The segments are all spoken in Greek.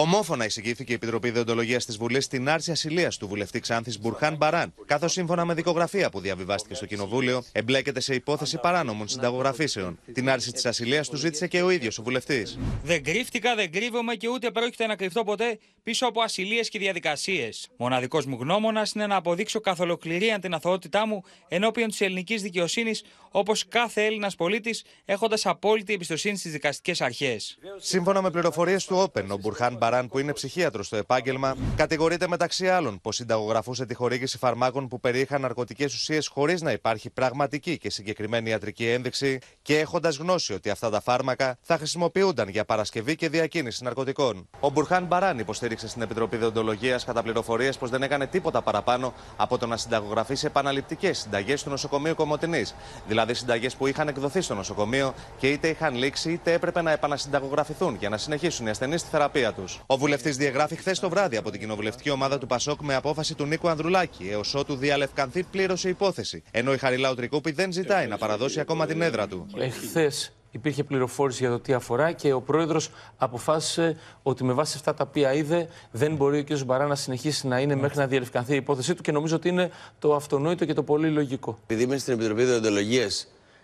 Ομόφωνα εισηγήθηκε η Επιτροπή Δεοντολογία της Βουλής στην άρση ασυλίας του βουλευτή Ξάνθης Μπουρχάν Μπαράν, καθώς σύμφωνα με δικογραφία που διαβιβάστηκε στο Κοινοβούλιο, εμπλέκεται σε υπόθεση παράνομων συνταγογραφήσεων. Την άρση της ασυλίας του ζήτησε και ο ίδιος ο βουλευτής. Δεν κρύφτηκα, δεν κρύβομαι και ούτε πρόκειται να κρυφτώ ποτέ πίσω από ασυλίες και διαδικασίες. Μοναδικός μου γνώμονας είναι να αποδείξω καθ' ολοκληρία την αθωότητά μου ενώπιον της ελληνικής δικαιοσύνης, όπως κάθε Έλληνας πολίτης, έχοντας απόλυτη εμπιστοσύνη στις δικαστικές αρχές. Σύμφωνα με πληροφορίες του Όπεν, ο Μπουρχάν Μπαράν Μπαράν, που είναι ψυχίατρος στο επάγγελμα, κατηγορείται μεταξύ άλλων πως συνταγογραφούσε τη χορήγηση φαρμάκων που περιείχαν ναρκωτικές ουσίες χωρίς να υπάρχει πραγματική και συγκεκριμένη ιατρική ένδειξη και έχοντας γνώση ότι αυτά τα φάρμακα θα χρησιμοποιούνταν για παρασκευή και διακίνηση ναρκωτικών. Ο Μπουρχάν Μπαράν υποστήριξε στην Επιτροπή Δεοντολογία κατά πληροφορίες πως δεν έκανε τίποτα παραπάνω από το να συνταγογραφεί σε επαναληπτικές συνταγές του νοσοκομείου Κομωτινής, δηλαδή συνταγές που είχαν εκδοθεί στο νοσοκομείο και είτε είχαν λήξει είτε έπρεπε να επανασυνταγογραφηθούν για να συνεχίσουν οι ασθενείς τη θεραπεία τους. Ο βουλευτής διαγράφει χθες το βράδυ από την κοινοβουλευτική ομάδα του Πασόκ με απόφαση του Νίκου Ανδρουλάκη, έως ότου διαλευκανθεί πλήρω η υπόθεση. Ενώ η Χαριλάου Τρικούπη δεν ζητάει να παραδώσει ακόμα την έδρα του. Εχθέ υπήρχε πληροφόρηση για το τι αφορά και ο πρόεδρος αποφάσισε ότι με βάση αυτά τα οποία είδε δεν μπορεί ο κ. Μπαρά να συνεχίσει να είναι μέχρι να διαλευκανθεί η υπόθεσή του και νομίζω ότι είναι το αυτονόητο και το πολύ λογικό. Επειδή είμαι στην Επιτροπή Διοντολογίας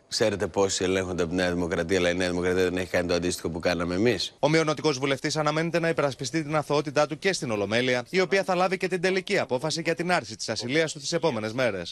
Ξέρετε πόσοι ελέγχονται από τη Νέα Δημοκρατία, αλλά η Νέα Δημοκρατία δεν έχει κάνει το αντίστοιχο που κάναμε εμείς. Ο μειονοτικός βουλευτής αναμένεται να υπερασπιστεί την αθωότητά του και στην Ολομέλεια, η οποία θα λάβει και την τελική απόφαση για την άρση της ασυλίας του τις επόμενες μέρες.